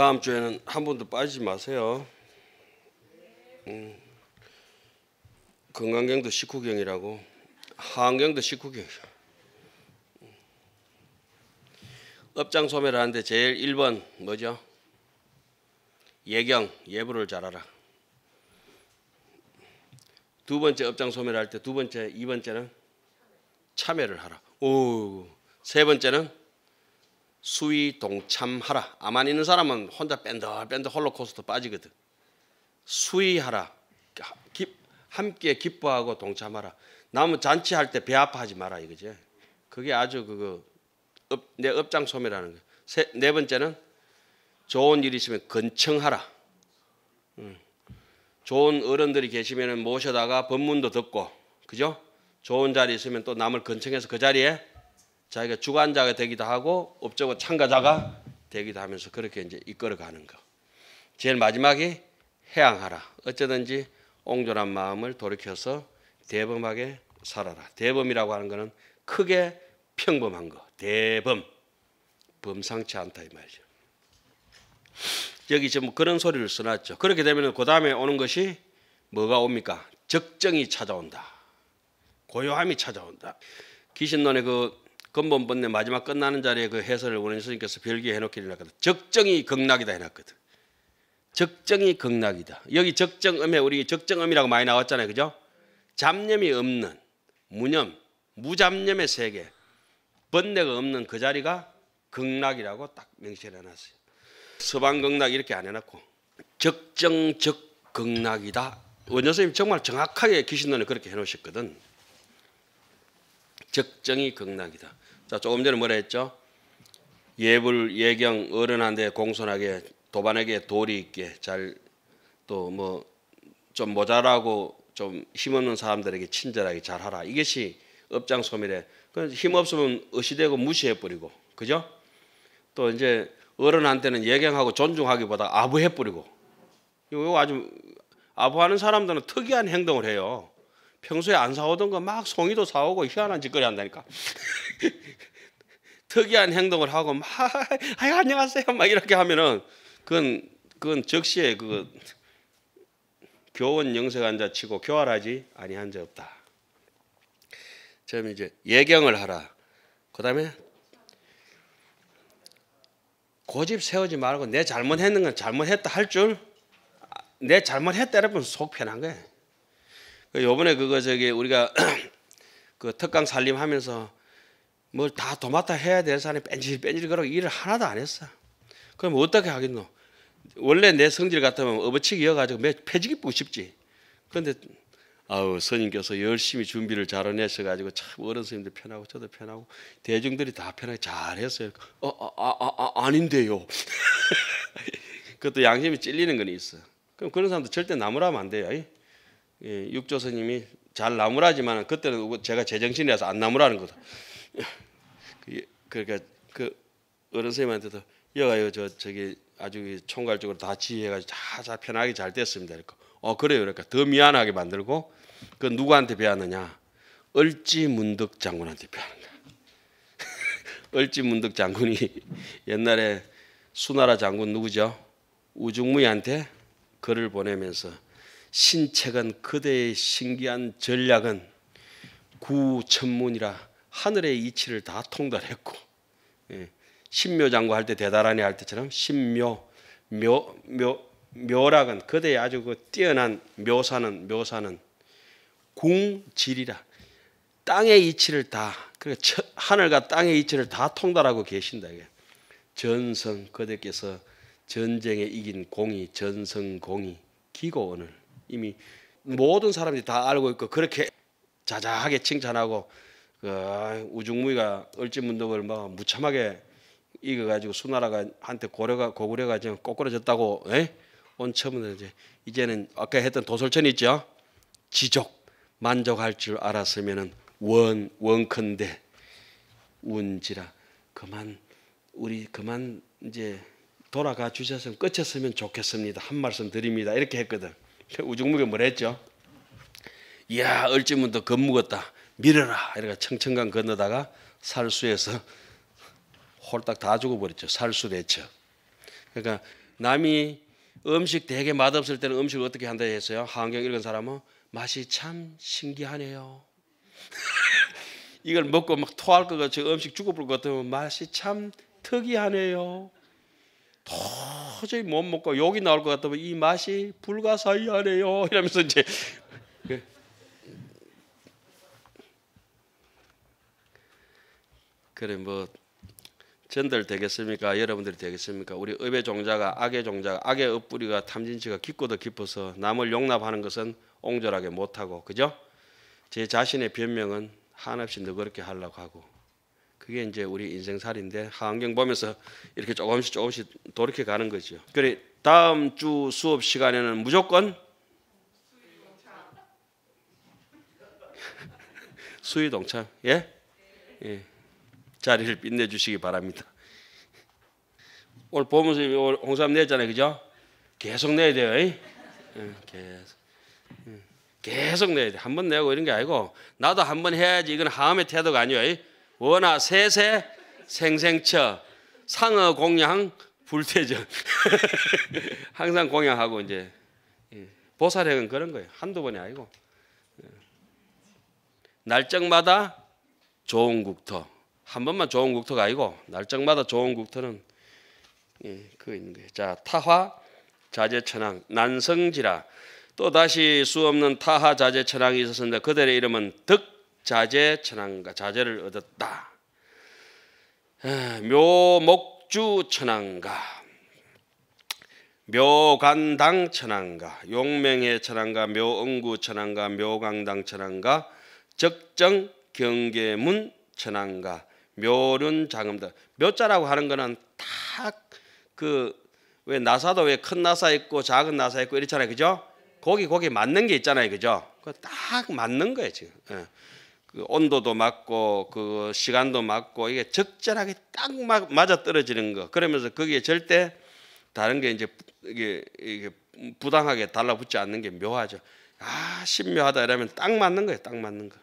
다음 주에는 한 번도 빠지지 마세요. 음, 건강경도 식후경이라고 하안경도 식후경. 음. 업장 소매를 하는데 제일 1번 뭐죠? 예경, 예불을 잘하라. 두 번째 업장 소매를 할때 두 번째, 이 번째는 참회를 하라. 오, 세 번째는 수위 동참하라. 아만 있는 사람은 혼자 뺀들뺀들 홀로코스트 빠지거든. 수위하라. 함께 기뻐하고 동참하라. 남은 잔치할 때 배 아파하지 마라 이거지. 그게 아주 그거 업, 내 업장 소매라는 거. 세, 네 번째는 좋은 일이 있으면 근청하라 음. 좋은 어른들이 계시면 모셔다가 법문도 듣고, 그죠? 좋은 자리 있으면 또 남을 근청해서그 자리에 자기가 주관자가 되기도 하고 업적은 참가자가 되기도 하면서 그렇게 이제 이끌어가는 거. 제일 마지막이 해양하라. 어쩌든지 옹졸한 마음을 돌이켜서 대범하게 살아라. 대범이라고 하는 것은 크게 평범한 거. 대범. 범상치 않다 이 말이죠. 여기 지금 뭐 그런 소리를 써놨죠. 그렇게 되면 그 다음에 오는 것이 뭐가 옵니까? 적정이 찾아온다. 고요함이 찾아온다. 귀신론의 그 근본 번내 마지막 끝나는 자리에 그 해설을 원인 스님께서 별개 해놓기를 해놨거든. 적정이 극락이다 해놨거든. 적정이 극락이다. 여기 적정음에 우리 적정음이라고 많이 나왔잖아요. 그죠? 잡념이 없는 무념, 무잡념의 세계, 번뇌가 없는 그 자리가 극락이라고 딱 명시를 해놨어요. 서방 극락 이렇게 안 해놨고 적정적 극락이다. 원전 선생님 정말 정확하게 귀신론을 그렇게 해놓으셨거든. 적정이 극락이다. 자 조금 전에 뭐라 했죠? 예불 예경 어른한데 공손하게 도반에게 도리 있게 잘 또 뭐 좀 모자라고 좀 힘없는 사람들에게 친절하게 잘하라 이것이 업장 소멸에 그 힘 없으면 의시되고 무시해 버리고 그죠? 또 이제 어른한테는 예경하고 존중하기보다 아부해 버리고 이거 아주 아부하는 사람들은 특이한 행동을 해요. 평소에 안 사오던 거 막 송이도 사오고 희한한 짓거리 한다니까. 특이한 행동을 하고 막 아유 안녕하세요 막 이렇게 하면은 그건 그건 적시에 그 교원 영세한 자 치고 교활하지 아니한 자 없다. 참 이제 예경을 하라. 그다음에 고집 세우지 말고 내 잘못했는 건 잘못했다 할 줄 내 잘못했다 여러분 속 편한 거예 그 요번에 그거 저기 우리가 그 특강 살림하면서 뭘 다 도맡아 해야 될 사람이 뺀질뺀질거리고 일을 하나도 안 했어. 그럼 어떻게 하겠노? 원래 내 성질 같으면 어버치기 여가지고 폐지기고 싶지. 그런데 아우 선임께서 열심히 준비를 잘해내셔 가지고 참 어른 선임들 편하고 저도 편하고 대중들이 다 편하게 잘했어요. 어, 아, 아, 아, 아 아닌데요. 그것도 양심이 찔리는 건 있어. 그럼 그런 사람도 절대 나무라면 안 돼요. 예, 육조 선님이잘 나무라지만 그때는 제가 제정신이라서 안 나무라는 거다. 그러니까 그 어른 선생님한테도 여가요 저 저기 아주 총괄적으로 다 지휘해가지고 다잘 편하게 잘 됐습니다. 이렇게 어 그래요. 그러니까 더 미안하게 만들고 그 누구한테 배웠느냐? 얼지 문득 장군한테 배우는 거야. 얼지 문득 장군이 옛날에 수나라 장군 누구죠? 우중무이한테 글을 보내면서 신책은 그대의 신기한 전략은 구천문이라 하늘의 이치를 다 통달했고 예. 신묘장구 할 때 대단하니 할 때처럼 신묘 묘, 묘, 묘락은 그대의 아주 그 뛰어난 묘사는 묘사는 궁질이라 땅의 이치를 다 그러니까 하늘과 땅의 이치를 다 통달하고 계신다 이게 전성 그대께서 전쟁에 이긴 공이 전성공이 기고 오늘 이미 모든 사람들이 다 알고 있고 그렇게 자자하게 칭찬하고 그우중무위가 아, 을지문덕을 막 뭐 무참하게 이겨가지고 수나라가 한테 고려가 고구려가 지금 꼬꾸러졌다고 에? 예? 온 처음에 이제 이제는 아까 했던 도솔천 있죠 지족 만족할 줄 알았으면은 원 원컨대 운지라 그만 우리 그만 이제 돌아가 주셨으면 끝이었으면 좋겠습니다 한 말씀 드립니다 이렇게 했거든. 우중무게 뭐랬죠? 이야 얼지문도 겁먹었다 밀어라 이러가 청천강 건너다가 살수에서 홀딱 다 죽어버렸죠 살수대처 그러니까 남이 음식 되게 맛없을 때는 음식을 어떻게 한다 했어요 한경 읽은 사람은 맛이 참 신기하네요 이걸 먹고 막 토할 것 같이 음식 죽어버릴 것 같으면 맛이 참 특이하네요 도저히 못 먹고 욕이 나올 것 같다면 이 맛이 불가사의하네요. 이러면서 이제 그 그래 뭐 전들 되겠습니까? 여러분들이 되겠습니까? 우리 읍의 종자가 악의 종자가 악의 읍뿌리가 탐진치가 깊고도 깊어서 남을 용납하는 것은 옹졸하게 못하고 그죠? 제 자신의 변명은 한없이 너그럽게 하려고 하고 그게 이제 우리 인생살인데 환경 보면서 이렇게 조금씩 조금씩 돌이켜 가는 거죠. 그래 다음 주 수업 시간에는 무조건 수의 동참 예? 예 자리를 빛내 주시기 바랍니다. 오늘 보면서 홍삼 내잖아요, 그죠? 계속 내야 돼요. 예, 계속. 예. 계속 내야 돼. 한 번 내고 이런 게 아니고 나도 한 번 해야지. 이건 하음의 태도가 아니에요. 원화 세세 생생처 상어 공양 불태전 항상 공양하고 이제 예, 보살행은 그런 거예요. 한두 번이 아니고 예. 날짜마다 좋은 국토 한 번만 좋은 국토가 아니고 날짜마다 좋은 국토는 예, 그 있는 거예요. 자 타화 자재천왕 난성지라 또 다시 수 없는 타화 자재천왕이 있었는데 그들의 이름은 득 자제 천왕과 자제를 얻었다. 묘목주 천왕과 묘관당 천왕가, 용맹해 천왕가, 묘응구 천왕가, 묘강당 천왕가, 적정 경계문 천왕가, 묘륜 장음다. 묘자라고 하는 거는 다그왜 나사도 왜 큰 나사 있고 작은 나사 있고 이렇잖아요, 그죠? 거기 거기 맞는 게 있잖아요, 그죠? 그딱 맞는 거예요 지금. 예. 그 온도도 맞고 그 시간도 맞고 이게 적절하게 딱 맞아 떨어지는 거. 그러면서 거기에 절대 다른 게 이제 이게, 이게 부당하게 달라붙지 않는 게 묘하죠. 아 신묘하다 이러면 딱 맞는 거예요. 딱 맞는 거.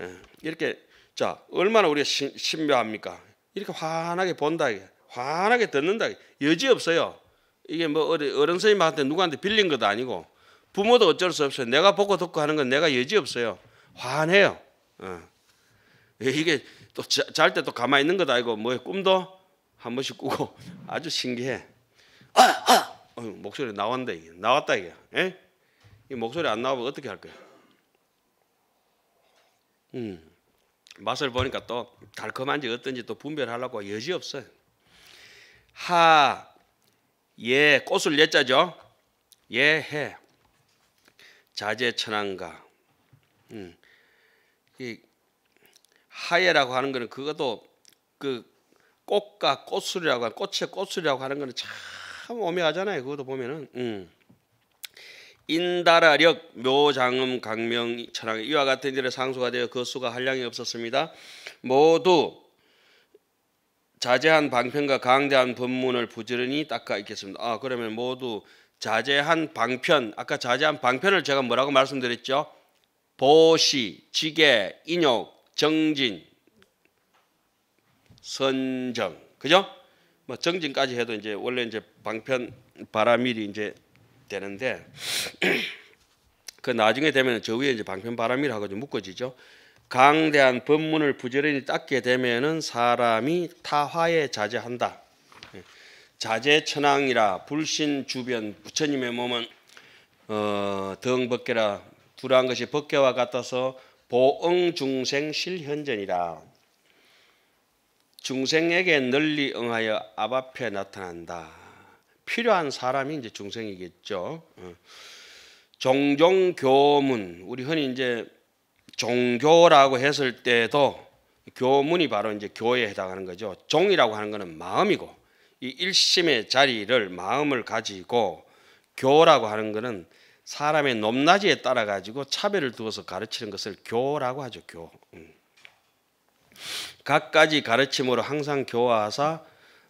예. 이렇게 자 얼마나 우리가 신, 신묘합니까? 이렇게 환하게 본다 이게 환하게 듣는다 이게. 여지 없어요. 이게 뭐 어리, 어른 선생님한테 누구한테 빌린 것도 아니고 부모도 어쩔 수 없어요. 내가 보고 듣고 하는 건 내가 여지 없어요. 환해요. 어. 예, 이게 또 잘 때 또 가만히 있는 것 아니고 뭐 꿈도 한 번씩 꾸고 아주 신기해. 아, 아! 어, 목소리 나왔다 이게 나왔다 이게. 에? 예? 이 목소리 안 나오면 어떻게 할 거야? 음. 맛을 보니까 또 달콤한지 어떤지 또 분별하려고 여지 없어요. 하, 예, 꽃을 예자죠. 예해, 자제천안가. 음. 이 하예라고 하는 거는 그것도 그 꽃과 꽃술이라고 하는 꽃의 꽃술이라고 하는 거는 참 오묘하잖아요. 그것도 보면은 음. 인다라력 묘장음 강명 천왕 이와 같은 이들 상수가 되어 그 수가 한량이 없었습니다. 모두 자제한 방편과 강대한 본문을 부지런히 닦아 있겠습니다. 아 그러면 모두 자제한 방편 아까 자제한 방편을 제가 뭐라고 말씀드렸죠? 보시, 지계, 인욕, 정진, 선정. 그죠? 뭐 정진까지 해도 이제 원래 이제 방편 바람일이 이제 되는데 그 나중에 되면 저 위에 이제 방편 바람일하고 좀 묶어지죠. 강대한 법문을 부지런히 닦게 되면은 사람이 타화에 자제한다. 예. 자제천왕이라 불신 주변 부처님의 몸은 어, 덩벅게라 불화한 것이 법계와 같아서 보응 중생 실현전이라 중생에게 널리 응하여 앞 앞에 나타난다. 필요한 사람이 이제 중생이겠죠. 어. 종종 교문 우리 흔히 이제 종교라고 했을 때도 교문이 바로 이제 교에 해당하는 거죠. 종이라고 하는 것은 마음이고 이 일심의 자리를 마음을 가지고 교라고 하는 것은 사람의 높낮이에 따라 가지고 차별을 두어서 가르치는 것을 교라고 하죠. 교. 음. 각가지 가르침으로 항상 교화하사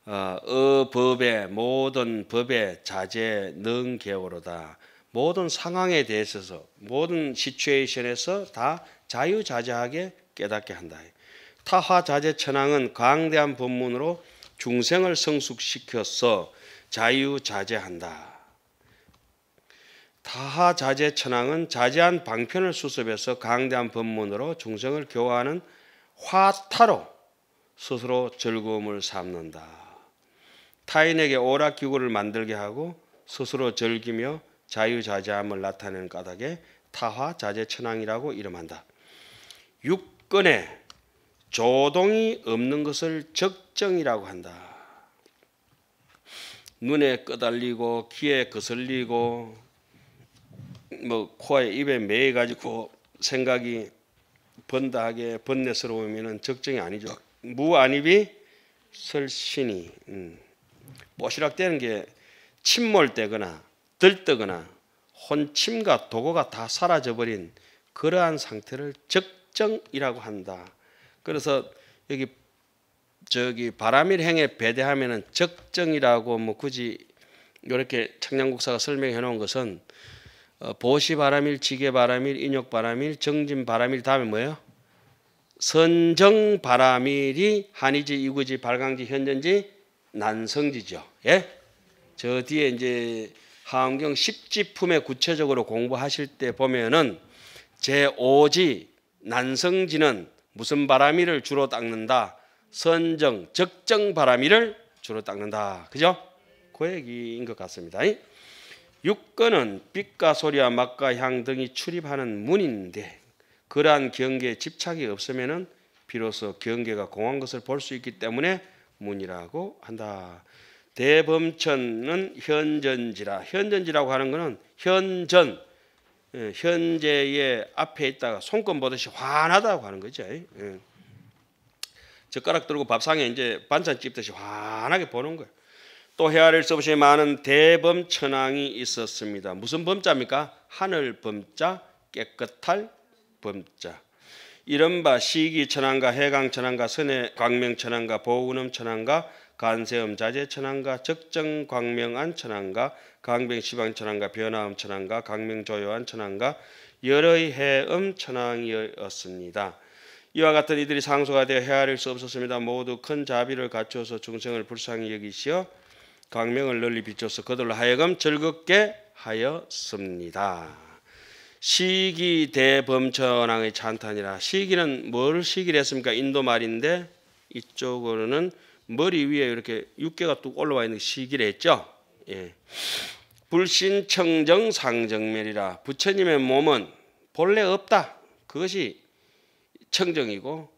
어, 어 법의 모든 법의 자제 능계오로다. 모든 상황에 대해서 모든 시츄에이션에서 다 자유자재하게 깨닫게 한다. 타하자재 천왕은 광대한 법문으로 중생을 성숙시켜서 자유자재한다. 타하자재 천왕은 자재한 방편을 수습해서 강대한 법문으로 중생을 교화하는 화타로 스스로 즐거움을 삼는다. 타인에게 오락기구를 만들게 하고 스스로 즐기며 자유자재함을 나타내는 까닭에 타화자재천왕이라고 이름한다. 육근에 조동이 없는 것을 적정이라고 한다. 눈에 끄달리고 귀에 거슬리고 뭐 코에 입에 매여 가지고 생각이 번다하게 번뇌스러우면은 적정이 아니죠. 무안입이 설신이 음. 모시락되는 게 침몰되거나 들뜨거나 혼침과 도구가 다 사라져버린 그러한 상태를 적정이라고 한다. 그래서 여기 저기 바람일 행에 배대하면은 적정이라고 뭐 굳이 이렇게 청량국사가 설명해 놓은 것은 어, 보시 바람일, 지게 바람일, 인욕 바람일, 정진 바람일 다음에 뭐예요? 선정 바람일이 한이지, 이구지, 발광지, 현전지, 난성지죠. 예? 저 뒤에 이제 하원경 10지품에 구체적으로 공부하실 때 보면은 제5지 난성지는 무슨 바람이를 주로 닦는다. 선정, 적정 바람이를 주로 닦는다. 그죠? 그 얘기인 것 같습니다. 육건은 빛과 소리와 맛과 향 등이 출입하는 문인데 그러한 경계에 집착이 없으면은 비로소 경계가 공한 것을 볼 수 있기 때문에 문이라고 한다. 대범천은 현전지라 현전지라고 하는 것은 현전 예, 현재의 앞에 있다가 손금 보듯이 환하다고 하는 거죠. 예. 젓가락 들고 밥상에 이제 반찬 찝듯이 환하게 보는 거예요. 또 헤아릴 수 없이 많은 대범천왕이 있었습니다. 무슨 범자입니까? 하늘 범자, 깨끗할 범자. 이른바 시기천왕과 해강천왕과 선해 광명천왕과 보운음천왕과 간세음 자재천왕과 적정광명안 천왕과 강병시방천왕과 변화음천왕과 강명조요안천왕과 열의 해음 천왕이었습니다. 이와 같은 이들이 상소가 되어 헤아릴 수 없었습니다. 모두 큰 자비를 갖추어서 중생을 불쌍히 여기시어 광명을 널리 비춰서 그들로 하여금 즐겁게 하였습니다. 시기 대범천왕의 찬탄이라 시기는 뭘 시기를 했습니까? 인도 말인데 이쪽으로는 머리 위에 이렇게 육개가 뚝 올라와 있는 시기를 했죠. 예. 불신청정 상정멸이라 부처님의 몸은 본래 없다. 그것이 청정이고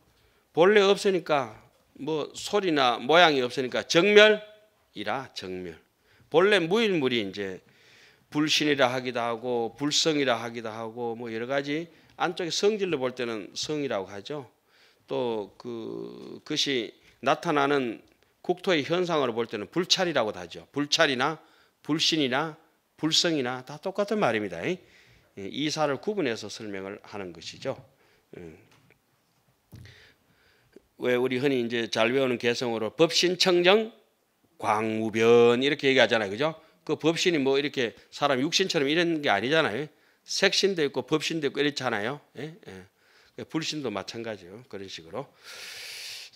본래 없으니까 뭐 소리나 모양이 없으니까 정멸 이라 정멸. 본래 무일물이 이제 불신이라 하기도 하고 불성이라 하기도 하고 뭐 여러 가지 안쪽에 성질로 볼 때는 성이라고 하죠. 또 그 것이 나타나는 국토의 현상으로 볼 때는 불찰이라고도 하죠. 불찰이나 불신이나 불성이나 다 똑같은 말입니다. 이사를 구분해서 설명을 하는 것이죠. 예. 왜 우리 흔히 이제 잘 외우는 개성으로 법신청정 광우변 이렇게 얘기하잖아요. 그죠? 그 법신이 뭐 이렇게 사람 육신처럼 이런 게 아니잖아요. 색신도 있고 법신도 있고 이렇잖아요. 예? 예. 그 불신도 마찬가지예요. 그런 식으로.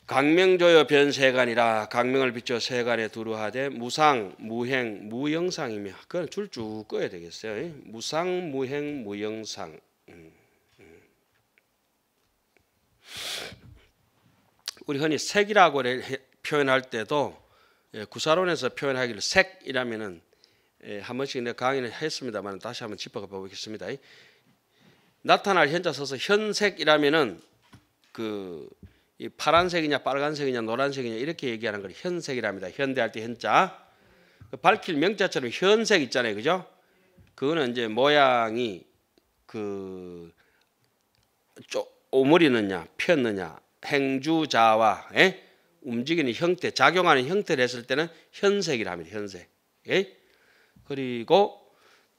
강명조여 변세관이라 강명을 비춰 세관에 두루하되 무상 무행 무영상이며 그건 줄쭉 꺼야 되겠어요. 예? 무상 무행 무영상. 음, 음. 우리 흔히 색이라고 표현할 때도 예, 구사론에서 표현하기를 색이라면은 예, 한 번씩 내가 강의는 했습니다만 다시 한번 짚어 보겠습니다. 나타날 현자 써서 현색이라면은 그 파란색이냐 빨간색이냐 노란색이냐 이렇게 얘기하는 걸 현색이랍니다. 현대할 때 현자. 그 밝힐 명자처럼 현색 있잖아요. 그죠? 그거는 이제 모양이 그 오므리느냐 폈느냐 행주자와 에? 예? 움직이는 형태, 작용하는 형태를 했을 때는 현색이라 합니다. 현색. 예? 그리고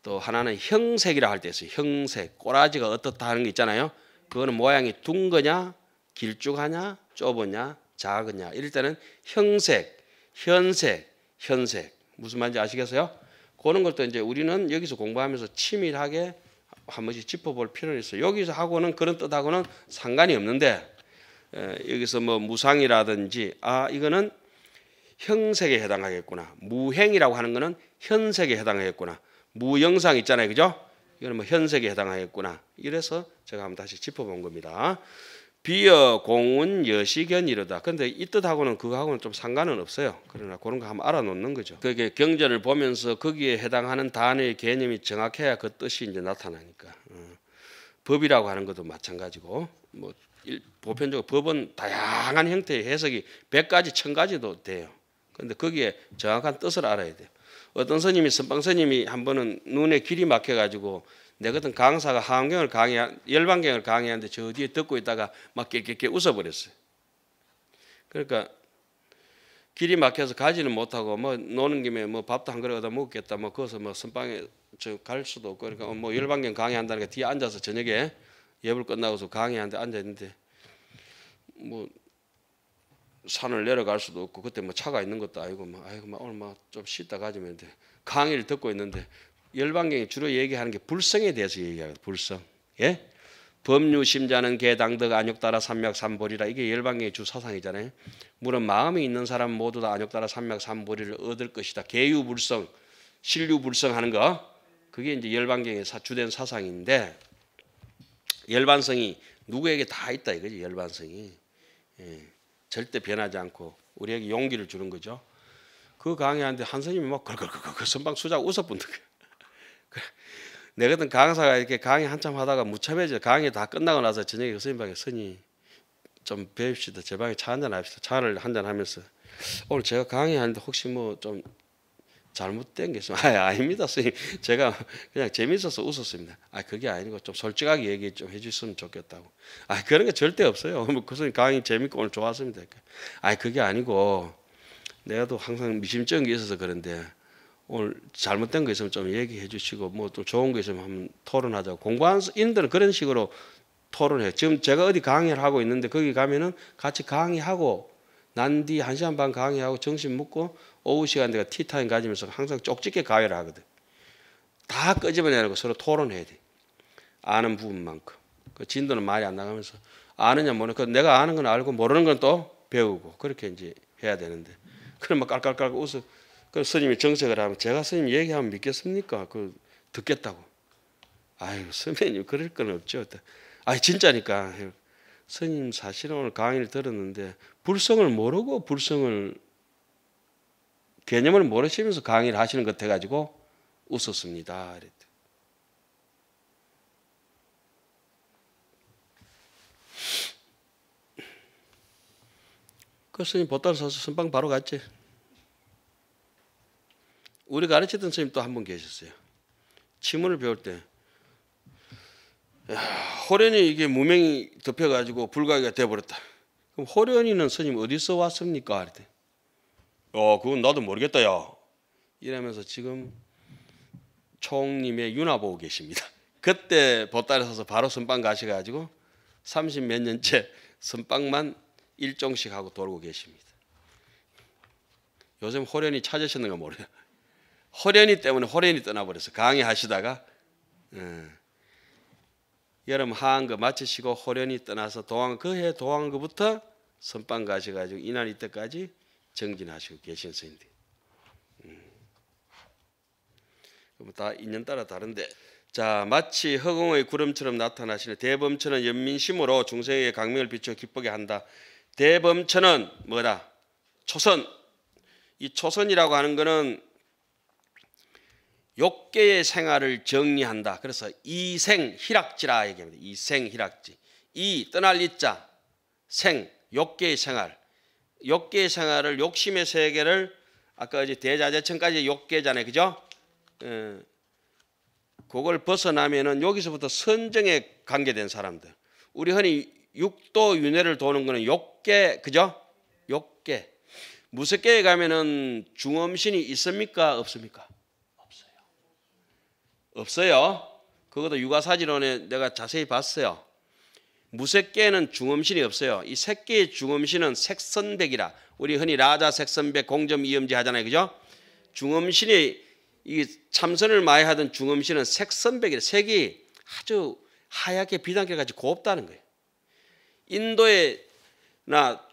또 하나는 형색이라 할 때 있어요. 형색. 꼬라지가 어떻다 하는 게 있잖아요. 그거는 모양이 둥거냐, 길쭉하냐, 좁으냐, 작으냐. 이럴 때는 형색, 현색, 현색. 무슨 말인지 아시겠어요? 그런 걸또 이제 우리는 여기서 공부하면서 치밀하게 한 번씩 짚어볼 필요는 있어요. 여기서 하고는 그런 뜻하고는 상관이 없는데 여기서 뭐 무상이라든지 아 이거는 형색에 해당하겠구나. 무행이라고 하는 거는 현색에 해당하겠구나. 무영상 있잖아요. 그죠? 이거는 뭐 현색에 해당하겠구나. 이래서 제가 한번 다시 짚어본 겁니다. 비어 공운 여시견 이러다. 근데 이 뜻하고는 그거하고는 좀 상관은 없어요. 그러나 그런 거 한번 알아놓는 거죠. 그게 경전을 보면서 거기에 해당하는 단어의 개념이 정확해야 그 뜻이 이제 나타나니까. 어. 법이라고 하는 것도 마찬가지고 뭐 보편적으로 법은 다양한 형태의 해석이 100가지, 1000가지도 돼요. 그런데 거기에 정확한 뜻을 알아야 돼요. 어떤 선임이 선방 선임이한 번은 눈에 길이 막혀 가지고 내 같은 강사가 하안경을 강의 열반경을 강의하는데 저 뒤에 듣고 있다가 막 깨깨깨 웃어 버렸어요. 그러니까 길이 막혀서 가지는 못하고 뭐 노는 김에 뭐 밥도 한 그릇 얻어 먹겠다 뭐 거기서 뭐 선방에 저 갈 수도 없고 그러니까 뭐 열반경 강의한다니까 뒤에 앉아서 저녁에 예불 끝나고서 강의한테 앉아 있는데 뭐 산을 내려갈 수도 없고 그때 뭐 차가 있는 것도 아니고 막 뭐 아이고 막 오늘 막좀 뭐 쉬다 가지면 돼 강의를 듣고 있는데 열방경이 주로 얘기하는 게 불성에 대해서 얘기하거든 불성 예 법류 심자는 개당덕 안욕따라 삼맥 삼보리라 이게 열방경의 주 사상이잖아요 물론 마음이 있는 사람 모두 다 안욕따라 삼맥 삼보리를 얻을 것이다 개유불성 신류불성하는 거 그게 이제 열방경의 주된 사상인데 열반성이 누구에게 다 있다 이거지 열반성이 예, 절대 변하지 않고 우리에게 용기를 주는 거죠. 그 강의하는데 한 선생님이 막 걸걸걸걸 선방 수작 웃어본다. 내 같은 강사가 이렇게 강의 한참 하다가 무참해져 강의 다 끝나고 나서 저녁에 그 선생님 방에 선이 좀뵙웁시다제 방에 차 한잔 합시다. 차를 한잔 하면서 오늘 제가 강의하는데 혹시 뭐좀 잘못된 게 있으면 아 아닙니다 선생님 제가 그냥 재미있어서 웃었습니다 아 그게 아니고 좀 솔직하게 얘기 좀 해주셨으면 좋겠다고 아 그런 게 절대 없어요 뭐그 선생님 강의 재밌고 오늘 좋았습니다아 그게 아니고 내가 또 항상 미심쩍은 게 있어서 그런데 오늘 잘못된 거 있으면 좀 얘기해 주시고 뭐 또 좋은 거 있으면 한번 토론하자 고 공부하는 인들은 그런 식으로 토론해 요 지금 제가 어디 강의를 하고 있는데 거기 가면은 같이 강의하고 난뒤한 시간 반 강의하고 정신 묶고 오후 시간 내가 티타임 가지면서 항상 쪽집게 가회를 하거든. 다 끄집어내고 서로 토론해야 돼. 아는 부분만큼. 그 진도는 말이 안 나가면서 아느냐 뭐냐. 그 내가 아는 건 알고 모르는 건 또 배우고 그렇게 이제 해야 되는데. 그러면 깔깔깔 웃어. 그 스님이 정색을 하면 제가 스님 얘기하면 믿겠습니까? 그 듣겠다고. 아유 선배님 그럴 건 없죠. 아 진짜니까 스님 사실은 오늘 강의를 들었는데 불성을 모르고 불성을 개념을 모르시면서 강의를 하시는 것 같아가지고 웃었습니다. 그 스님 보따리 사서 선방 바로 갔지. 우리 가르치던 스님 또한분 계셨어요. 치문을 배울 때 야, 호련이 이게 무명이 덮여가지고 불가기가 돼버렸다. 그럼 호련이는 스님 어디서 왔습니까? 그랬더 어, 그건 나도 모르겠다, 야. 이러면서 지금 총님의 윤화 보고 계십니다. 그때 보따리 사서 바로 선빵 가셔가지고 30 몇 년째 선빵만 일종씩 하고 돌고 계십니다. 요즘 호련이 찾으시는가 모르요. 호련이 때문에 호련이 떠나버려서 강의하시다가 음. 여름 하한거 마치시고 호련히 떠나서 도안 그해 도안거부터 선방 가셔가지고 이날 이때까지 정진하시고 계신 스님들. 음. 다 인연 따라 다른데. 자 마치 허공의 구름처럼 나타나시는 대범천은 연민심으로 중생에 강명을 비추어 기쁘게 한다. 대범천은 뭐다? 초선. 이 초선이라고 하는 거는 욕계의 생활을 정리한다. 그래서 이생 희락지라 얘기합니다. 이생 희락지. 이 떠날 이자 생 욕계의 생활. 욕계의 생활을 욕심의 세계를 아까 이제 대자재천까지 욕계잖아요. 그죠? 예. 그걸 벗어나면은 여기서부터 선정에 관계된 사람들. 우리 흔히 육도 윤회를 도는 거는 욕계 그죠? 욕계. 무색계에 가면은 중엄신이 있습니까? 없습니까? 없어요. 그것도 육아사지론에 내가 자세히 봤어요. 무색계에는 중음신이 없어요. 이 색계의 중음신은 색선백이라 우리 흔히 라자 색선백 공점 이음제 하잖아요. 그죠? 중음신이 이 참선을 많이 하던 중음신은 색선백이라 색이 아주 하얗게 비단결같이 곱다는 거예요. 인도에나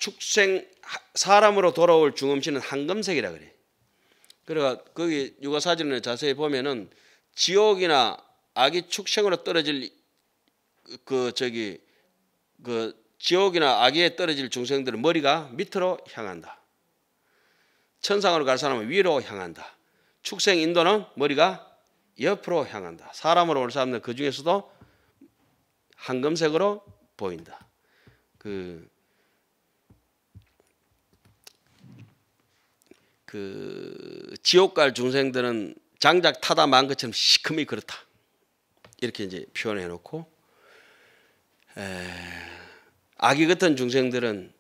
축생 사람으로 돌아올 중음신은 황금색이라 그래. 그래가 그러니까 거기 육아사진을 자세히 보면은 지옥이나 악이 축생으로 떨어질 그 저기 그 지옥이나 악에 떨어질 중생들은 머리가 밑으로 향한다. 천상으로 갈 사람은 위로 향한다. 축생 인도는 머리가 옆으로 향한다. 사람으로 올 사람들 그 중에서도 황금색으로 보인다. 그, 그 지옥 갈 중생들은 장작 타다 만 것처럼 시큼이 그렇다. 이렇게 이제 표현해 놓고 에, 아기 같은 중생들은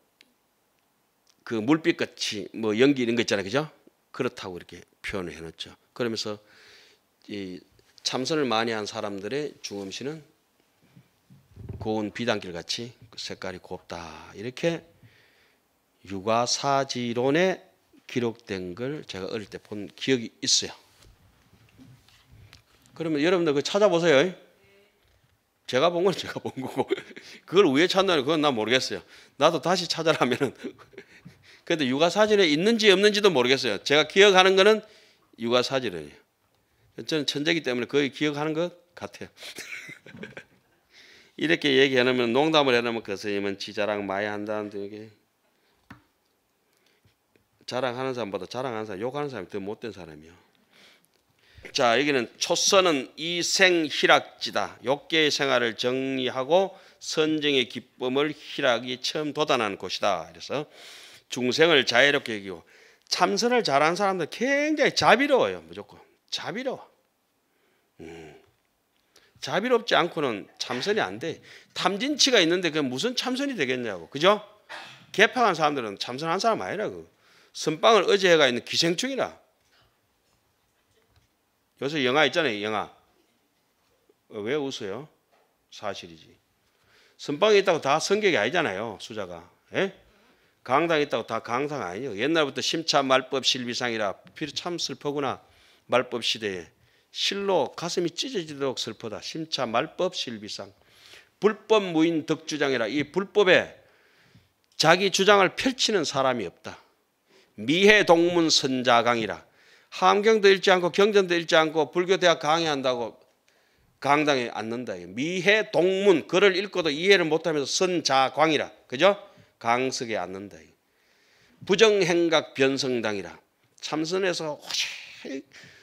그 물빛같이 뭐 연기 이런 거 있잖아요. 그죠? 그렇다고 이렇게 표현을 해 놓죠. 그러면서 이 참선을 많이 한 사람들의 중음신은 고운 비단길 같이 그 색깔이 곱다. 이렇게 육아사지론에 기록된 걸 제가 어릴 때 본 기억이 있어요. 그러면 여러분들 그 찾아보세요. 제가 본 건 제가 본 거고 그걸 왜 찾나는 그건 나 모르겠어요. 나도 다시 찾아라면은 근데 육아 사진에 있는지 없는지도 모르겠어요. 제가 기억하는 거는 육아 사진이에요. 저는 천재기 때문에 거의 기억하는 것 같아요. 이렇게 얘기해면 농담을 해놓으면 그 스님은 지 자랑 많이 한다는데 이게 자랑하는 사람보다 자랑하는 사람 욕하는 사람이 더 못된 사람이요. 자 여기는 초선은 이생희락지다. 욕계의 생활을 정리하고 선정의 기쁨을 희락이 처음 도달하 곳이다. 그래서 중생을 자유롭게 여기고 참선을 잘하는 사람들 굉장히 자비로워요. 무조건 자비로워. 음. 자비롭지 않고는 참선이 안 돼. 탐진치가 있는데 그 무슨 참선이 되겠냐고. 그죠? 개판한 사람들은 참선한 사람 아니라 그 선빵을 어제 해가 있는 기생충이라. 여기서 영화 있잖아요. 영화. 어, 왜 웃어요? 사실이지. 선방에 있다고 다 성격이 아니잖아요. 수자가. 에? 예? 강당 에 있다고 다 강당 아니에요. 옛날부터 심차 말법 실비상이라 참 슬퍼구나. 말법 시대에. 실로 가슴이 찢어지도록 슬퍼다. 심차 말법 실비상. 불법 무인 덕주장이라 이 불법에 자기 주장을 펼치는 사람이 없다. 미해 동문 선자강이라 함경도 읽지 않고 경전도 읽지 않고 불교대학 강의한다고 강당에 앉는다. 미해 동문 글을 읽고도 이해를 못하면서 선자광이라. 그죠? 강석에 앉는다. 부정행각 변성당이라. 참선해서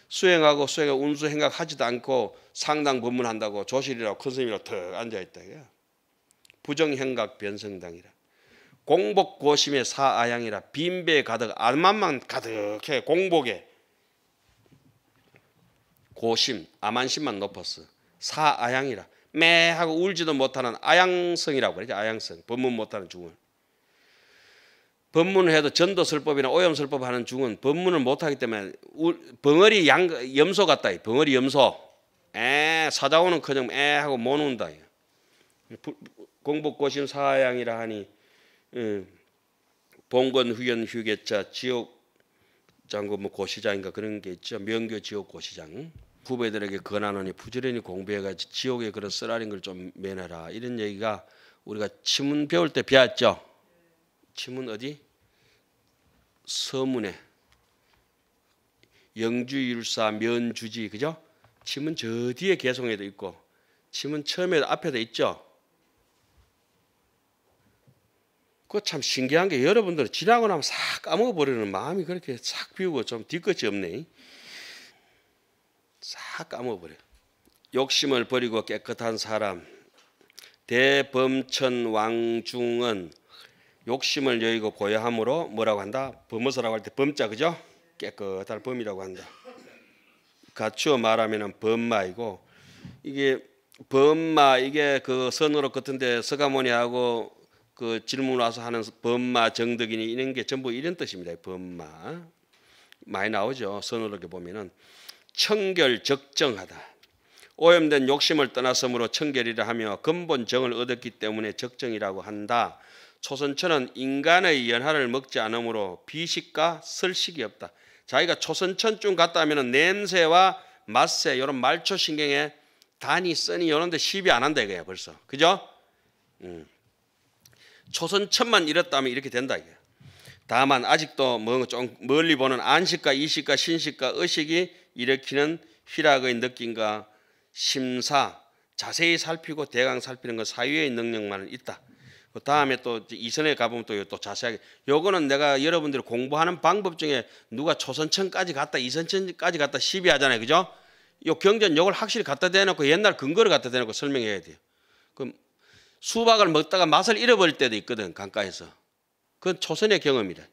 수행하고 수행하고 운수행각 하지도 않고 상당 법문한다고 조실이라고 큰스님이라고 턱 앉아있다. 부정행각 변성당이라. 공복고심의 사아양이라 빈배 가득 알만만 가득해 공복에 고심, 아만심만 높았어. 사아양이라. 매 하고 울지도 못하는 아양성이라고 그러죠. 아양성. 법문 못하는 중은 법문을 해도 전도설법이나 오염설법 하는 중은 법문을 못하기 때문에 울, 벙어리 양, 염소 같다. 벙어리 염소. 에 사자오는 커녕 에 하고 못 운다. 공복고심 사양이라 하니 음, 봉건 후연 휴게자 지역 장군뭐 고시장인가 그런 게 있죠. 명교 지역 고시장. 후배들에게 권하노니 부지런히 공부해가지 지옥에 그런 쓰라린 걸좀매해라 이런 얘기가 우리가 치문 배울 때 배웠죠. 치문 어디? 서문에 영주율사 면주지 그죠? 치문 저 뒤에 개성에도 있고 치문 처음에 앞에도 있죠. 그거 참 신기한 게 여러분들 지나고 나면 싹 까먹어버리는 마음이 그렇게 싹 비우고 좀 뒤끝이 없네. 싹 까먹어버려. 욕심을 버리고 깨끗한 사람 대범천 왕중은 욕심을 여의고 고요함으로 뭐라고 한다? 범어서라고 할 때 범자 그죠? 깨끗한 범이라고 한다. 갖추어 말하면은 범마이고 이게 범마 이게 그 선으로 같은데 서가모니하고 그 질문 와서 하는 범마 정덕이니 이런 게 전부 이런 뜻입니다. 범마 많이 나오죠 선으로 이렇게 보면은 청결 적정하다. 오염된 욕심을 떠나서므로 청결이라 하며 근본 정을 얻었기 때문에 적정이라고 한다. 초선천은 인간의 연화를 먹지 않으므로 비식과 설식이 없다. 자기가 초선천쯤 갔다 하면 냄새와 맛새 이런 말초신경에 단이 쓰니 이런데 시비 안 한다 이거야 벌써. 그죠? 음. 초선천만 이렇다면 이렇게 된다 이거야. 다만 아직도 뭐, 멀리 보는 안식과 이식과 신식과 의식이 일으키는 희락의 느낌과 심사 자세히 살피고 대강 살피는 건 사유의 능력만 은 있다. 그 다음에 또 이선에 가보면 또, 또 자세하게 요거는 내가 여러분들 공부하는 방법 중에 누가 초선천까지 갔다 이선천까지 갔다 시비하잖아요. 그죠? 요 경전 요걸 확실히 갖다 대놓고 옛날 근거를 갖다 대놓고 설명해야 돼요. 그럼 수박을 먹다가 맛을 잃어버릴 때도 있거든 강가에서. 그건 초선의 경험이래.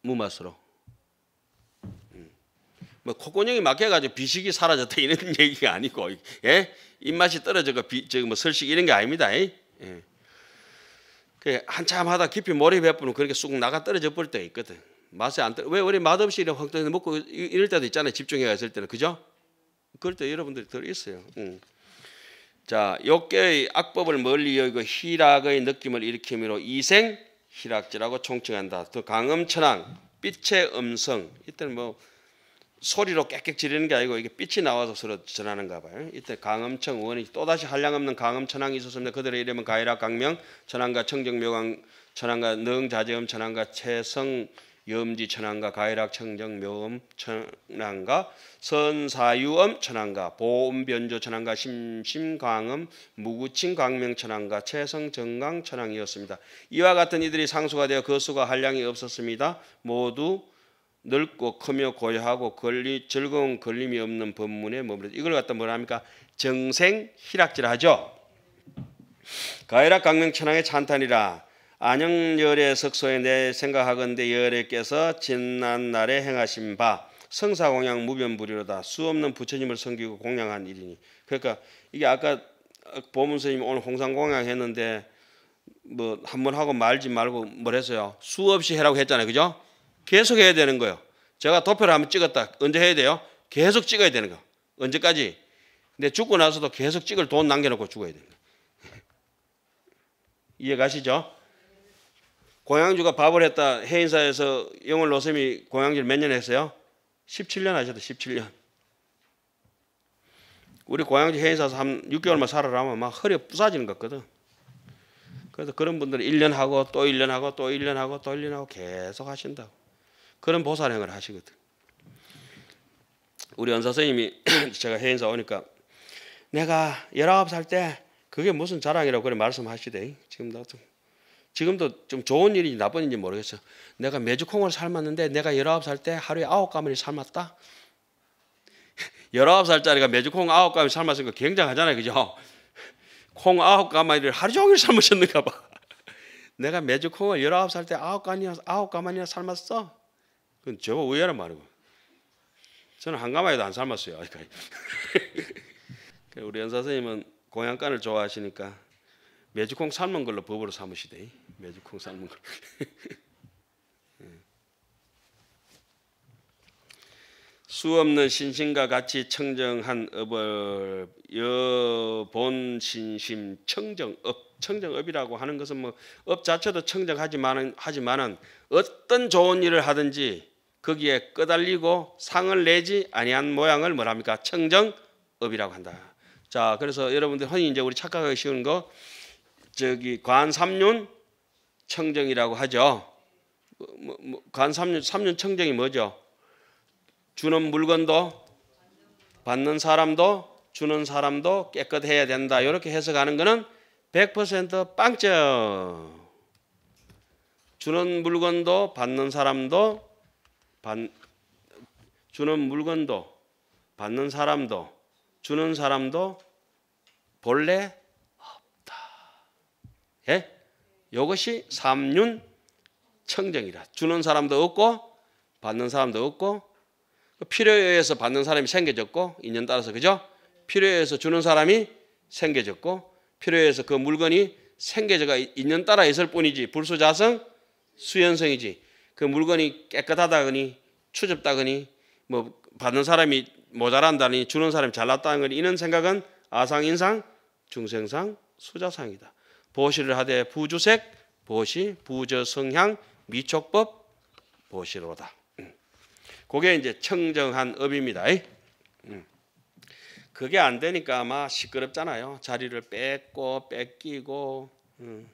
무맛으로. 뭐 콧구멍이 막혀가지고 비식이 사라졌다 이런 얘기가 아니고 예? 입맛이 떨어져가 뭐 설식 이런 게 아닙니다. 예? 예. 그 한참 하다 깊이 몰입해 보면 그렇게 쑥 나가 떨어져 볼때 있거든. 맛에 안 떨어. 왜 우리 맛없이 이렇황 먹고 이럴 때도 있잖아요. 집중해 있을 때는 그죠? 그럴 때 여러분들 들 있어요. 음. 자, 욕계의 악법을 멀리 여기고 희락의 느낌을 일으키므로 이생 희락지라고 총칭한다. 더 강음천왕 빛의 음성. 이때는 뭐 소리로 깨끗 지르는 게 아니고 이게 빛이 나와서 서로 전하는가 봐요. 이때 강음청 의원이 또다시 한량없는 강음천왕이 있었습니다. 그들의 이름은 가이락 강명 천왕과 청정묘강 천왕과 능자재음 천왕과 채성 염지 천왕과 가이락 청정 묘음 천왕과 선사유음 천왕과 보음 변조 천왕과 심심 강음 무구친 강명 천왕과 채성 정강 천왕이었습니다. 이와 같은 이들이 상수가 되어 그 수가 한량이 없었습니다. 모두 넓고 크며 고요하고 걸리 즐거운 걸림이 없는 법문에 머무르. 이걸 갖다 뭐라 합니까? 정생 희락질하죠. 가이락 강명천왕의 찬탄이라 안영열의 석소에 내 생각하건대 열애께서 지난 날에 행하신 바 성사공양 무변불이로다 수없는 부처님을 섬기고 공양한 일이니 그러니까 이게 아까 보문스님 오늘 홍상공양 했는데 뭐한 번 하고 말지 말고 뭐랬어요 수없이 해라고 했잖아요 그죠 계속 해야 되는 거예요. 제가 도표를 한번 찍었다. 언제 해야 돼요? 계속 찍어야 되는 거. 언제까지? 근데 죽고 나서도 계속 찍을 돈 남겨놓고 죽어야 됩니다. 이해 가시죠? 공양주가 밥을 했다 해인사에서 영월 노샘이 공양주를 몇 년 했어요? 17년 하셨다 17년. 우리 공양주 해인사에서 한 6개월만 살아라면 막 허리 부사지는 것거든. 그래서 그런 분들은 1년 하고 또 1년 하고 또 1년 하고 또 1년 하고 계속 하신다고. 그런 보살행을 하시거든. 우리 연사 선생님이 제가 해인사 오니까 내가 19살 때 그게 무슨 자랑이라고 그래 말씀하시대. 지금 나도 지금도 좀 좋은 일인지 나쁜 일인지 모르겠어. 내가 메주콩을 삶았는데 내가 19살 때 하루에 9가마리 삶았다. 19살짜리가 메주콩 9가마리 삶았으니까 굉장하잖아요. 그죠? 콩 9가마리를 하루 종일 삶으셨는가 봐. 내가 메주콩을 19살 때 9가마리나, 9가마리나 삶았어. 그건 저거 의외란 말이고. 저는 한가마에도 안 삶았어요. 아직까지. 그 우리 연사 선생님은 공양간을 좋아하시니까 매주콩 삶은 걸로 법으로 삼으시대. 매주콩 삶은 걸. 예. 수 없는 신심과 같이 청정한 업을 여 본 신심 청정업 청정업이라고 하는 것은 뭐 업 자체도 청정하지만 하지만은 어떤 좋은 일을 하든지 거기에 끄달리고 상을 내지 아니한 모양을 뭐랍니까? 청정업이라고 한다. 자, 그래서 여러분들 흔히 이제 우리 착각하기 쉬운 거 저기 관삼륜 청정이라고 하죠. 뭐, 뭐, 관삼륜 삼륜 청정이 뭐죠? 주는 물건도 받는 사람도 주는 사람도 깨끗해야 된다. 이렇게 해석하는 거는 100% 빵점. 주는 물건도 받는 사람도 받, 주는 물건도 받는 사람도 주는 사람도 본래 없다. 예? 이것이 삼륜 청정이라. 주는 사람도 없고 받는 사람도 없고 필요에 의해서 받는 사람이 생겨졌고 인연 따라서 그죠? 필요에 의해서 주는 사람이 생겨졌고 필요에 의해서 그 물건이 생겨져가 인연 따라 있을 뿐이지 불수자성 수연성이지 그 물건이 깨끗하다거니 추접다거니 뭐 받는 사람이 모자란다니 주는 사람이 잘났다는 거 이런 생각은 아상인상 중생상 수자상이다. 보시를 하되 부주색 보시 부저성향 미촉법 보시로다. 음. 그게 이제 청정한 업입니다. 음. 그게 안 되니까 아마 시끄럽잖아요. 자리를 뺏고 뺏기고. 음.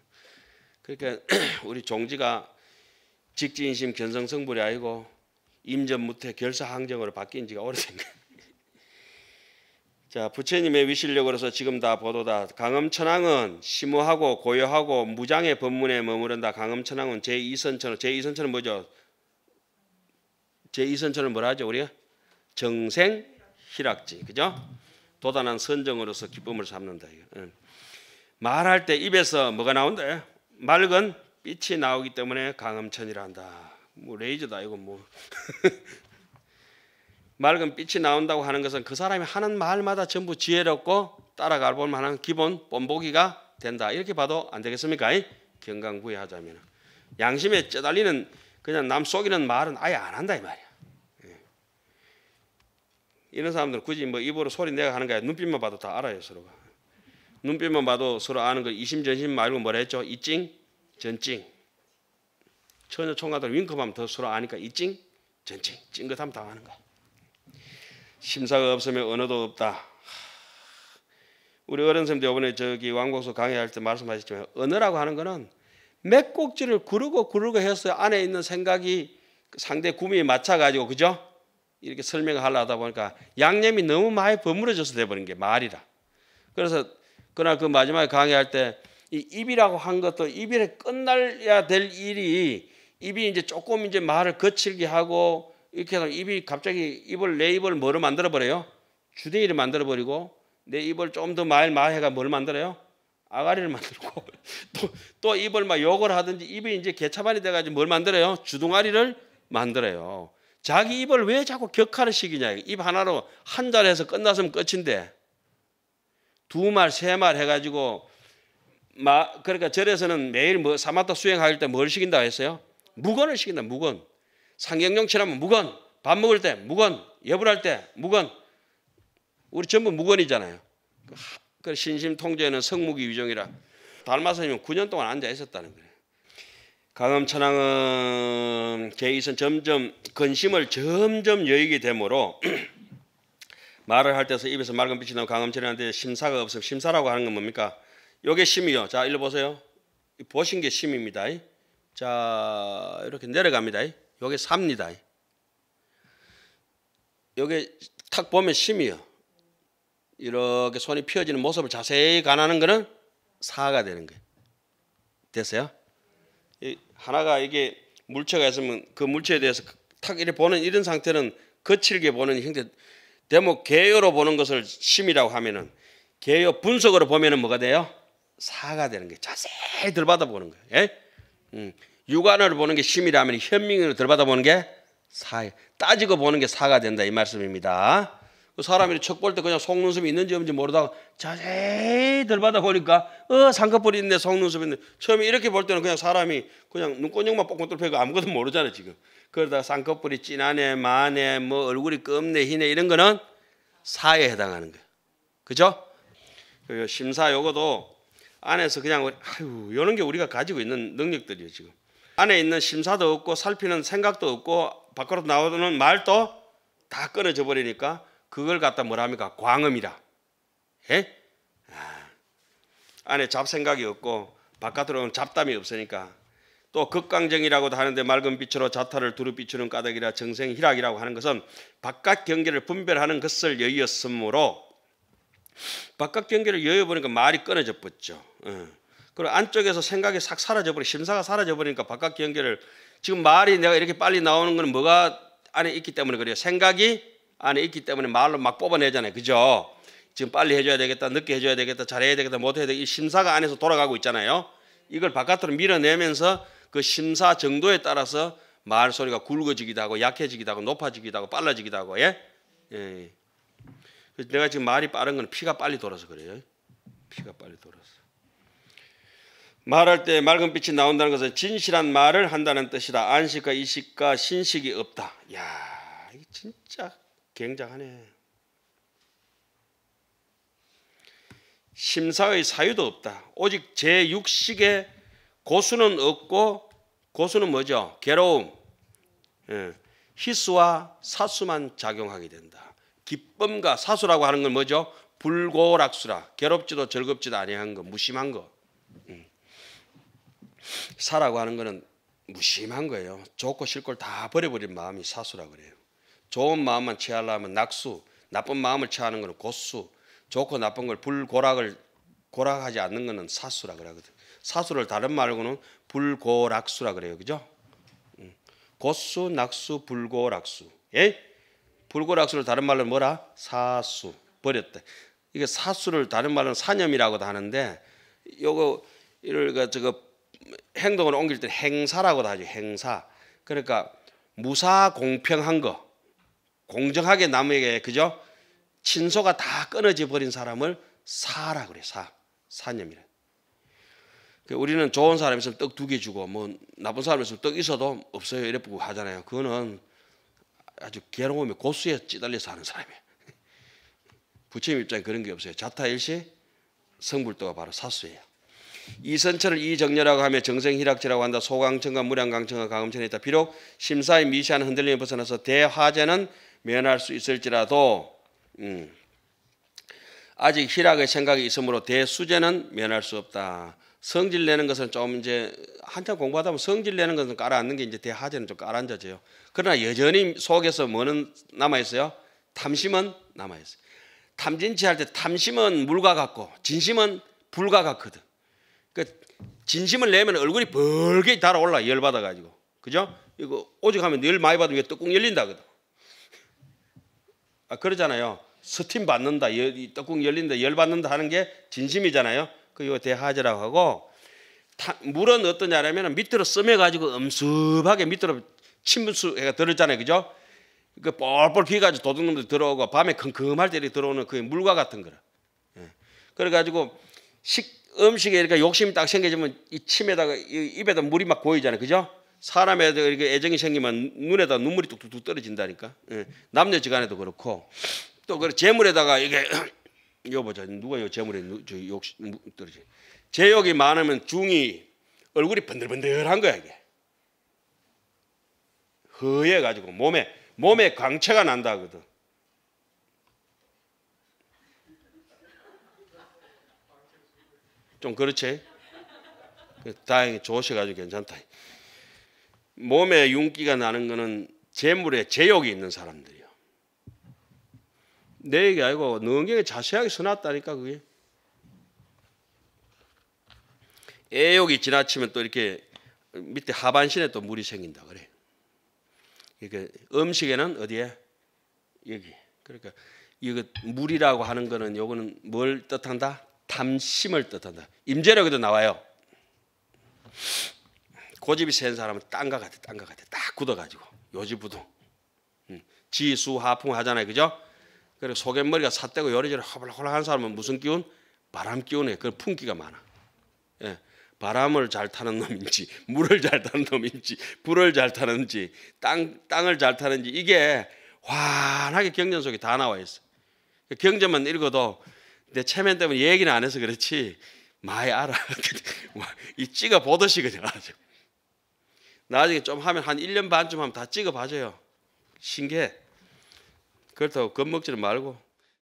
그러니까 우리 종지가 직진심 견성 성불이 아니고 임전무태 결사항정으로 바뀐 지가 오래된 거예요. 부처님의 위실력으로서 지금 다 보도다. 강음천왕은 심오하고 고요하고 무장의 법문에 머무른다. 강음천왕은 제2선천은 제2선천은 뭐죠? 제2선천은 뭐라 하죠 우리가? 정생 희락지 그죠? 도단한 선정으로서 기쁨을 삼는다. 말할 때 입에서 뭐가 나온다? 맑은 빛이 나오기 때문에 강음천이라 한다. 뭐 레이저다 이건 뭐 맑은 빛이 나온다고 하는 것은 그 사람이 하는 말마다 전부 지혜롭고 따라가 볼 만한 기본 본보기가 된다. 이렇게 봐도 안 되겠습니까? 경강부에하자면 양심에 쩌달리는 그냥 남 속이는 말은 아예 안 한다 이 말이야. 예. 이런 사람들 굳이 뭐 입으로 소리 내가 하는 거야. 눈빛만 봐도 다 알아요 서로가. 눈빛만 봐도 서로 아는 거 이심전심 말고 뭐라 했죠? 이찡 전찡. 처녀 총각들 윙크하면 더 서로 아니까 이찡 전찡 찡긋하면 당하는 거야. 심사가 없으면 언어도 없다. 우리 어른 선생님도 이번에 저기 왕복수 강의할 때 말씀하셨지만 언어라고 하는 거는 맥꼭지를 구르고 구르고 해서 안에 있는 생각이 상대 구미에 맞춰가지고 그죠? 이렇게 설명을 하려 하다 보니까 양념이 너무 많이 버무려져서 돼버린 게 말이라. 그래서 그날 그 마지막에 강의할 때이 입이라고 한 것도 입에 이끝날야될 일이 입이 이제 조금 이제 말을 거칠게 하고 이렇게 해서 입이 갑자기 입을 내 입을 뭐로 만들어 버려요? 주대이를 만들어 버리고 내 입을 좀 더말 말해가 뭘 만들어요? 아가리를 만들고 또 또 입을 막 욕을 하든지 입이 이제 개차반이 돼 가지고 뭘 만들어요? 주둥아리를 만들어요. 자기 입을 왜 자꾸 격하를시키냐입 하나로 한자 달에서 끝났으면 끝인데 두 말, 세 말 해가지고 마, 그러니까 절에서는 매일 뭐 사마타 수행할 때 뭘 시킨다 했어요? 무건을 시킨다, 무건. 상경용 칠하면 무건. 밥 먹을 때 무건. 예불할 때 무건. 우리 전부 무건이잖아요. 그, 그 신심 통제는 성무기 위정이라. 달마사님은 9년 동안 앉아 있었다는 거예요. 강음 천왕은 개이선 점점 근심을 점점 여의게 되므로 말을 할 때서 입에서 맑은 빛이 나고 강음 천왕한테 심사가 없음 심사라고 하는 건 뭡니까? 요게 심이요. 자, 일로 보세요. 보신 게 심입니다. 자, 이렇게 내려갑니다. 요게 삽니다. 요게 탁 보면 심이요. 이렇게 손이 펴지는 모습을 자세히 가나는 거는 사가 되는 거예요. 됐어요? 이 하나가 이게 물체가 있으면 그 물체에 대해서 탁 이렇게 보는 이런 상태는 거칠게 보는 형태 대목 개요로 보는 것을 심이라고 하면은 개요 분석으로 보면은 뭐가 돼요? 사가 되는 게 자세히 들받아 보는 거예요. 예? 음, 육안으 보는 게 심이라면 현민으로 들받아 보는 게 사, 따지고 보는 게 사가 된다 이 말씀입니다. 그 사람이 척 볼 때 그냥 속눈썹이 있는지 없는지 모르다가 자세히 들받아 보니까 어상각뿔이 있네 속눈썹이 있네 처음에 이렇게 볼 때는 그냥 사람이 그냥 눈꼬녕만 뽕뽕 뚫고 아무것도 모르잖아요 지금 그러다가 쌍꺼풀이 진하네 마네 뭐 얼굴이 검네 희네 이런 거는 사에 해당하는 거예요 그죠? 그 심사 요거도 안에서 그냥 아유 이런 게 우리가 가지고 있는 능력들이에요 지금 안에 있는 심사도 없고 살피는 생각도 없고 밖으로 나오는 말도 다 끊어져 버리니까 그걸 갖다 뭐라 합니까 광음이라 예? 아, 안에 잡생각이 없고 바깥으로 는 잡담이 없으니까 또 극강정이라고도 하는데 맑은 빛으로 자타를 두루 비추는 까닭이라 정생희락이라고 하는 것은 바깥 경계를 분별하는 것을 여의었으므로 바깥 경계를 여여보니까 말이 끊어져 버렸죠. 예. 그리고 안쪽에서 생각이 싹 사라져버리 심사가 사라져버리니까 바깥 경계를 지금 말이 내가 이렇게 빨리 나오는 건 뭐가 안에 있기 때문에 그래요. 생각이 안에 있기 때문에 말로 막 뽑아내잖아요. 그죠? 지금 빨리 해줘야 되겠다, 늦게 해줘야 되겠다, 잘해야 되겠다, 못해야 되겠다. 이 심사가 안에서 돌아가고 있잖아요. 이걸 바깥으로 밀어내면서 그 심사 정도에 따라서 말 소리가 굵어지기도 하고 약해지기도 하고 높아지기도 하고 빨라지기도 하고 예. 예. 내가 지금 말이 빠른 건 피가 빨리 돌아서 그래요. 피가 빨리 돌아서. 말할 때 맑은 빛이 나온다는 것은 진실한 말을 한다는 뜻이다. 안식과 이식과 신식이 없다. 야, 이게 진짜 굉장하네. 심사의 사유도 없다. 오직 제 육식의 고수는 없고 고수는 뭐죠? 괴로움, 히스와 예, 사수만 작용하게 된다. 기쁨과 사수라고 하는 건 뭐죠? 불고락수라. 괴롭지도 즐겁지도 아니한 거, 무심한 거. 음. 사라고 하는 거는 무심한 거예요. 좋고 싫고 다 버려버린 마음이 사수라 그래요. 좋은 마음만 취하려면 낙수, 나쁜 마음을 취하는 거는 고수, 좋고 나쁜 걸 불고락을 고락하지 않는 거는 사수라 그러거든. 사수를 다른 말로는 불고락수라 그래요. 그죠? 음. 고수, 낙수, 불고락수. 예? 불고락수를 다른 말로 뭐라? 사수. 버렸다. 이게 사수를 다른 말로 사념이라고도 하는데 요거 이를 그 저거 행동을 옮길 때 행사라고도 하죠. 행사. 그러니까 무사 공평한 거. 공정하게 남에게 그죠? 친소가 다 끊어져 버린 사람을 사라 그래. 사. 사념이래. 그 우리는 좋은 사람 있으면 떡 두 개 주고 뭐 나쁜 사람 있으면 떡 있어도 없어요 이래 보고 하잖아요. 그거는 아주 괴로움에 고수에 찌달려서 하는 사람이에요. 부처님 입장에 그런 게 없어요. 자타일시 성불도가 바로 사수예요. 이선천을 이정렬라고 하며 정생희락지라고 한다. 소강천과 무량강천과 강음천에 있다. 비록 심사의 미시한 흔들림에 벗어나서 대화재는 면할 수 있을지라도 음, 아직 희락의 생각이 있으므로 대수재는 면할 수 없다. 성질 내는 것은 좀 이제 한참 공부하다 보면 성질 내는 것은 깔아앉는 게 이제 대하제는 좀 깔아앉아져요. 그러나 여전히 속에서 뭐는 남아 있어요? 탐심은 남아 있어요. 탐진치 할 때 탐심은 물과 같고 진심은 불과 같거든. 그 진심을 내면 얼굴이 벌게 달아올라 열 받아 가지고. 그죠? 이거 오직 하면 열 많이 받으면 뚜껑 열린다거든. 아 그러잖아요. 스팀 받는다, 열, 뚜껑 열린다, 열 받는다 하는 게 진심이잖아요. 그요 대하제라고 하고 타, 물은 어떠냐면 밑으로 쓰매가지고 음습하게 밑으로 침분해가 그러니까 들었잖아요. 그죠? 그 뻘뻘 피가지고 도둑놈들 들어오고 밤에 컴컴할 때 들어오는 그 물과 같은 거라. 예. 그래가지고 식, 음식에 그러니 욕심이 딱 생기면 이 침에다가 이 입에다 물이 막 고이잖아요. 그죠? 사람에 그 이렇게 애정이 생기면 눈에다 눈물이 뚝뚝뚝 떨어진다니까. 예. 남녀지간에도 그렇고 또 그 재물에다가 이게 여 보자. 누가 요 재물에 욕심 떨어지. 제욕이 많으면 중이 얼굴이 번들번들한 거야 이게. 허해 가지고 몸에 몸에 광채가 난다 하거든. 좀 그렇지? 다행히 좋으셔가지고 괜찮다. 몸에 윤기가 나는 거는 재물에 재욕이 있는 사람들이 내 얘기 아니고 능경에 자세하게 써놨다니까 그게. 애욕이 지나치면 또 이렇게 밑에 하반신에 또 물이 생긴다 그래. 이게 음식에는 어디에 여기. 그러니까 이거 물이라고 하는 거는 요거는 뭘 뜻한다? 탐심을 뜻한다. 임재력에도 나와요. 고집이 센 사람은 딴가 같아, 딴가 같아. 딱 굳어가지고 요지부동. 음. 지수 하풍 하잖아요, 그죠? 그리고 소개머리가 삿대고 요리저리 허블허블한 사람은 무슨 기운? 바람 기운에 그 풍기가 많아. 예. 바람을 잘 타는 놈인지 물을 잘 타는 놈인지 불을 잘 타는지 땅 땅을 잘 타는지 이게 환하게 경전 속에 다 나와 있어. 그 경전만 읽어도 내 체면 때문에 얘기는 안 해서 그렇지 많이 알아. 이 찍어 보듯이 그냥 아주. 나중에 좀 하면 한 1년 반쯤 하면 다 찍어 봐줘요. 신기해. 그렇다고 겁먹지는 말고